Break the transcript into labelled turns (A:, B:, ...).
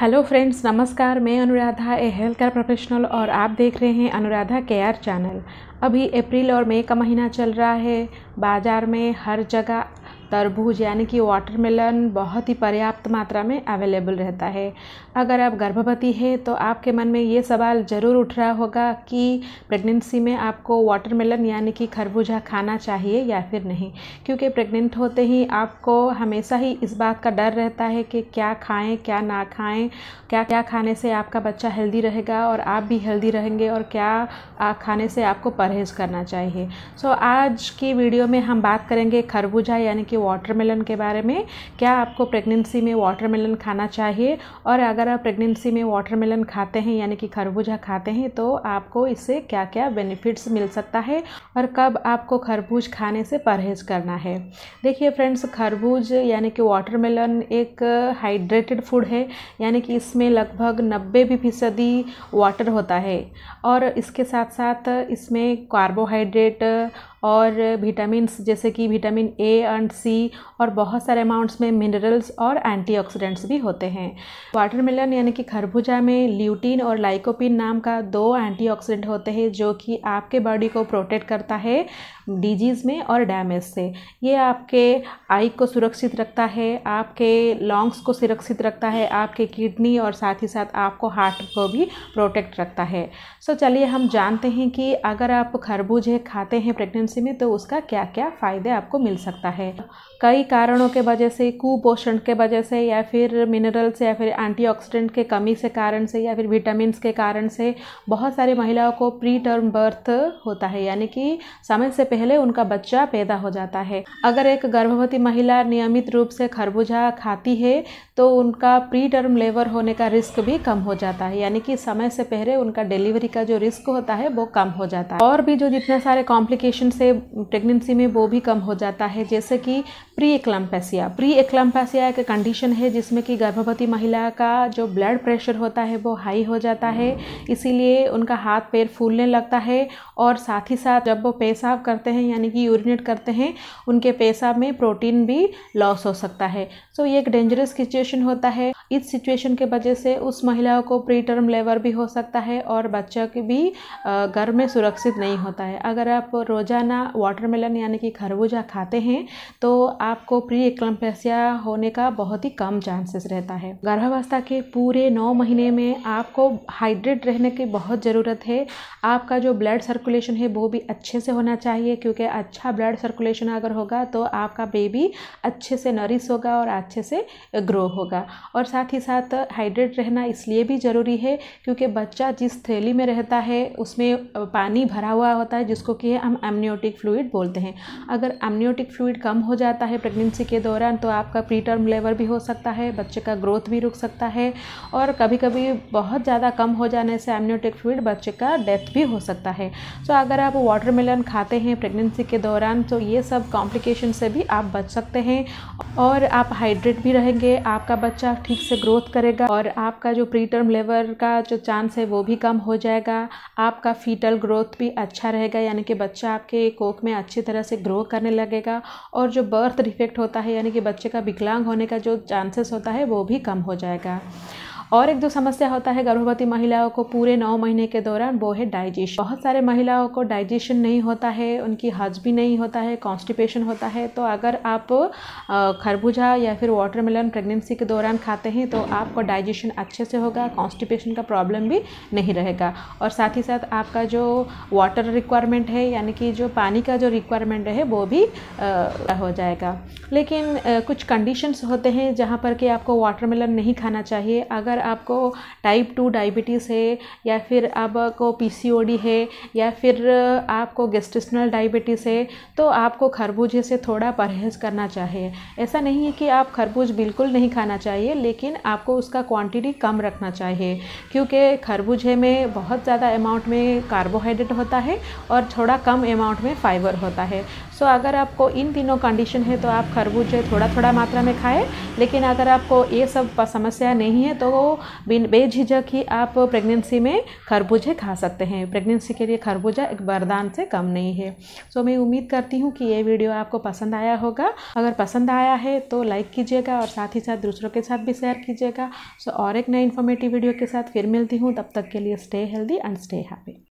A: hello friends नमस्कार मैं Anuradha a health care professional और आप देख रहे हैं अनुराधा केयर चैनल अभी अप्रैल और मई का महीना चल रहा है बाज़ार में हर जगह तरबूज यानी कि वाटरमेलन बहुत ही पर्याप्त मात्रा में अवेलेबल रहता है अगर आप गर्भवती है तो आपके मन में ये सवाल ज़रूर उठ रहा होगा कि प्रेगनेंसी में आपको वाटरमेलन यानी कि खरबूजा खाना चाहिए या फिर नहीं क्योंकि प्रेग्नेंट होते ही आपको हमेशा ही इस बात का डर रहता है कि क्या खाएं क्या ना खाएं क्या क्या खाने से आपका बच्चा हेल्दी रहेगा और आप भी हेल्दी रहेंगे और क्या खाने से आपको परहेज़ करना चाहिए सो so, आज की वीडियो में हम बात करेंगे खरबूजा यानी कि वाटरमेलन के बारे में क्या आपको प्रेगनेंसी में वाटरमेलन खाना चाहिए और अगर आप प्रेगनेंसी में वाटरमेलन खाते हैं यानी कि खरबूजा खाते हैं तो आपको इससे क्या क्या बेनिफिट्स मिल सकता है और कब आपको खरबूज खाने से परहेज करना है देखिए फ्रेंड्स खरबूज यानी कि वाटरमेलन एक हाइड्रेटेड फूड है यानी कि इसमें लगभग नब्बे भी फीसदी वाटर होता है और इसके साथ साथ इसमें कार्बोहाइड्रेट और विटामिन जैसे कि विटामिन ए एंड सी और बहुत सारे अमाउंट्स में मिनरल्स और एंटीऑक्सीडेंट्स भी होते हैं वाटरमेलन यानी कि खरबूजा में ल्यूटीन और लाइकोपिन नाम का दो एंटीऑक्सीडेंट होते हैं जो कि आपके बॉडी को प्रोटेक्ट करता है डिजीज़ में और डैमेज से ये आपके आई को सुरक्षित रखता है आपके लॉन्ग्स को सुरक्षित रखता है आपके किडनी और साथ ही साथ आपको हार्ट को भी प्रोटेक्ट रखता है सो so, चलिए हम जानते हैं कि अगर आप खरबूजे खाते हैं प्रेगनेंसी में तो उसका क्या क्या फ़ायदे आपको मिल सकता है कई कारणों के वजह से कुपोषण के वजह से या फिर मिनरल्स या फिर एंटीऑक्सीडेंट के कमी से कारण से या फिर विटामिन के कारण से बहुत सारी महिलाओं को प्री टर्म बर्थ होता है यानी कि समय से पहले उनका बच्चा पैदा हो जाता है अगर एक गर्भवती महिला नियमित रूप से खरबूजा खाती है तो उनका प्री टर्म लेबर होने का रिस्क भी कम हो जाता है यानी कि समय से पहले उनका डिलीवरी का जो रिस्क होता है वो कम हो जाता है और भी जो जितने सारे कॉम्प्लिकेशन से प्रेगनेंसी में वो भी कम हो जाता है जैसे कि प्री एक्लम्पेसिया प्री एक्लम्पेसिया एक कंडीशन है जिसमें कि गर्भवती महिला का जो ब्लड प्रेशर होता है वो हाई हो जाता है इसीलिए उनका हाथ पैर फूलने लगता है और साथ ही साथ जब वो पेशाब करते हैं यानी कि यूरिनेट करते हैं उनके पेशाब में प्रोटीन भी लॉस हो सकता है सो so, ये एक डेंजरस सिचुएशन होता है इस सिचुएशन के वजह से उस महिला को प्री टर्म लेबर भी हो सकता है और बच्चा तक भी घर में सुरक्षित नहीं होता है अगर आप रोज़ाना वाटरमेलन यानी कि खरबूजा खाते हैं तो आपको प्री एक्लम्पेसिया होने का बहुत ही कम चांसेस रहता है गर्भावस्था के पूरे नौ महीने में आपको हाइड्रेट रहने की बहुत ज़रूरत है आपका जो ब्लड सर्कुलेशन है वो भी अच्छे से होना चाहिए क्योंकि अच्छा ब्लड सर्कुलेशन अगर होगा तो आपका बेबी अच्छे से नरिश होगा और अच्छे से ग्रो होगा और साथ ही साथ हाइड्रेट रहना इसलिए भी ज़रूरी है क्योंकि बच्चा जिस थैली में रहता है उसमें पानी भरा हुआ होता है जिसको कि हम एमनियोटिक फ्लूड बोलते हैं अगर एमनियोटिक फ्लूड कम हो जाता है प्रेगनेंसी के दौरान तो आपका प्री टर्म लेवर भी हो सकता है बच्चे का ग्रोथ भी रुक सकता है और कभी कभी बहुत ज़्यादा कम हो जाने से एमनियोटिक फ्लूड बच्चे का डेथ भी हो सकता है सो तो अगर आप वाटरमेलन खाते हैं प्रेगनेंसी के दौरान तो ये सब कॉम्प्लिकेशन से भी आप बच सकते हैं और आप हाइड्रेट भी रहेंगे आपका बच्चा ठीक से ग्रोथ करेगा और आपका जो प्री टर्म लेवर का जो चांस है वो भी कम हो जाएगा जाएगा आपका फीटल ग्रोथ भी अच्छा रहेगा यानी कि बच्चा आपके कोख में अच्छी तरह से ग्रो करने लगेगा और जो बर्थ डिफेक्ट होता है यानी कि बच्चे का विकलांग होने का जो चांसेस होता है वो भी कम हो जाएगा और एक जो समस्या होता है गर्भवती महिलाओं को पूरे नौ महीने के दौरान वो है डाइजेशन बहुत सारे महिलाओं को डाइजेशन नहीं होता है उनकी हज भी नहीं होता है कॉन्स्टिपेशन होता है तो अगर आप खरबूजा या फिर वाटरमेलन प्रेगनेंसी के दौरान खाते हैं तो आपको डाइजेशन अच्छे से होगा कॉन्स्टिपेशन का प्रॉब्लम भी नहीं रहेगा और साथ ही साथ आपका जो वाटर रिक्वायरमेंट है यानी कि जो पानी का जो रिक्वायरमेंट है वो भी आ, हो जाएगा लेकिन आ, कुछ कंडीशंस होते हैं जहाँ पर कि आपको वाटरमेलन नहीं खाना चाहिए अगर अगर आपको टाइप टू डायबिटीज़ है या फिर आपको पीसीओडी है या फिर आपको गेस्टिसनल डायबिटीज़ है तो आपको खरबूजे से थोड़ा परहेज करना चाहिए ऐसा नहीं है कि आप खरबूज बिल्कुल नहीं खाना चाहिए लेकिन आपको उसका क्वांटिटी कम रखना चाहिए क्योंकि खरबूजे में बहुत ज़्यादा अमाउंट में कार्बोहाइड्रेट होता है और थोड़ा कम अमाउंट में फाइबर होता है सो so, अगर आपको इन तीनों कंडीशन है तो आप खरबूजे थोड़ा थोड़ा मात्रा में खाएं लेकिन अगर आपको ये सब समस्या नहीं है तो बिन बेझिझक ही आप प्रेगनेंसी में खरबूजे खा सकते हैं प्रेगनेंसी के लिए खरबूजा एक वरदान से कम नहीं है सो मैं उम्मीद करती हूँ कि ये वीडियो आपको पसंद आया होगा अगर पसंद आया है तो लाइक कीजिएगा और साथ ही साथ दूसरों के साथ भी शेयर कीजिएगा सो और एक नए इन्फॉर्मेटिव वीडियो के साथ फिर मिलती हूँ तब तक के लिए stay healthy and stay happy